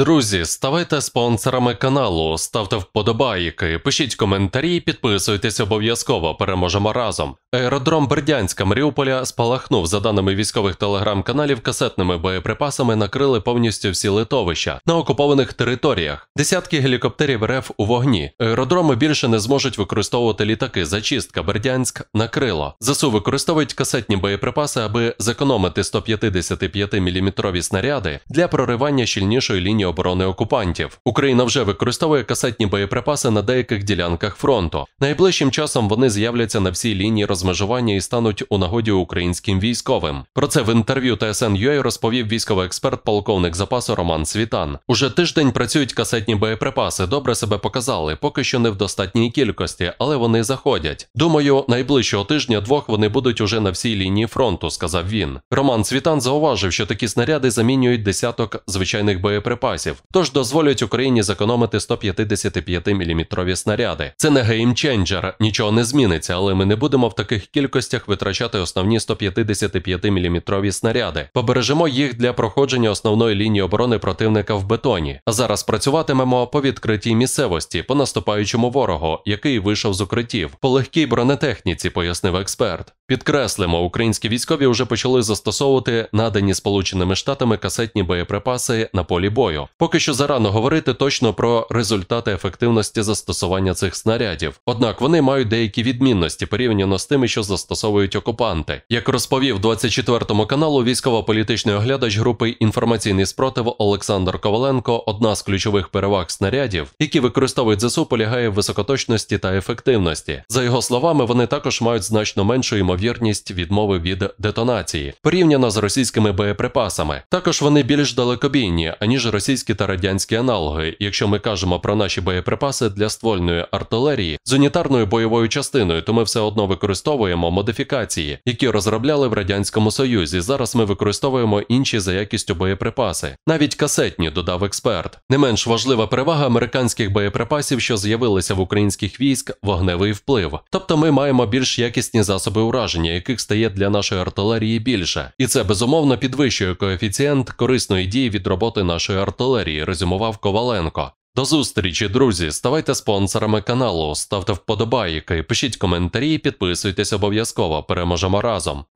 Друзі, ставайте спонсорами каналу, ставте вподобайки, пишіть коментарі, підписуйтесь обов'язково. Переможемо разом. Аеродром Бердянська Маріуполя спалахнув за даними військових телеграм-каналів, касетними боєприпасами накрили повністю всі литовища на окупованих територіях. Десятки гелікоптерів РФ у вогні. Аеродроми більше не зможуть використовувати літаки. Зачистка Бердянськ накрила. ЗСУ використовують касетні боєприпаси, аби зекономити 155 мм снаряди для проривання щільнішої лінії оборони окупантів. Україна вже використовує касетні боєприпаси на деяких ділянках фронту. Найближчим часом вони з'являться на всій лінії розмежування і стануть у нагоді українським військовим. Про це в інтерв'ю ТСН.UA розповів військовий експерт, полковник запасу Роман Світан. Уже тиждень працюють касетні боєприпаси. Добре себе показали, поки що не в достатній кількості, але вони заходять. Думаю, найближчого тижня-двох вони будуть уже на всій лінії фронту, сказав він. Роман Світан зауважив, що такі снаряди замінюють десяток звичайних боєприпасів запасів, тож дозволять Україні зекономити 155-мм снаряди. Це не геймченджер, нічого не зміниться, але ми не будемо в таких кількостях витрачати основні 155 мм снаряди. Побережемо їх для проходження основної лінії оборони противника в бетоні. А зараз працюватимемо по відкритій місцевості, по наступаючому ворогу, який вийшов з укриттів, по легкій бронетехніці, пояснив експерт. Підкреслимо, українські військові вже почали застосовувати надані Сполученими Штатами касетні боєприпаси на полі бою. Поки що зарано говорити точно про результати ефективності застосування цих снарядів, однак вони мають деякі відмінності порівняно з тими, що застосовують окупанти. Як розповів 24 каналу військово-політичний оглядач групи інформаційний спротив Олександр Коваленко, одна з ключових переваг снарядів, які використовують ЗСУ, полягає в високоточності та ефективності. За його словами, вони також мають значно меншу ймовірність відмови від детонації порівняно з російськими боєприпасами. Також вони більш далекобійні аніж російські російські та радянські аналоги, якщо ми кажемо про наші боєприпаси для ствольної артилерії з унітарною бойовою частиною, то ми все одно використовуємо модифікації, які розробляли в радянському союзі. Зараз ми використовуємо інші за якістю боєприпаси, навіть касетні, додав експерт. Не менш важлива перевага американських боєприпасів, що з'явилися в українських військ, вогневий вплив. Тобто, ми маємо більш якісні засоби ураження, яких стає для нашої артилерії більше, і це безумовно підвищує коефіцієнт корисної дії від роботи нашої артилерії артилерії, резюмував Коваленко. До зустрічі, друзі. Ставайте спонсорами каналу, ставте вподобайки, пишіть коментарі, підписуйтесь обов'язково. Переможемо разом.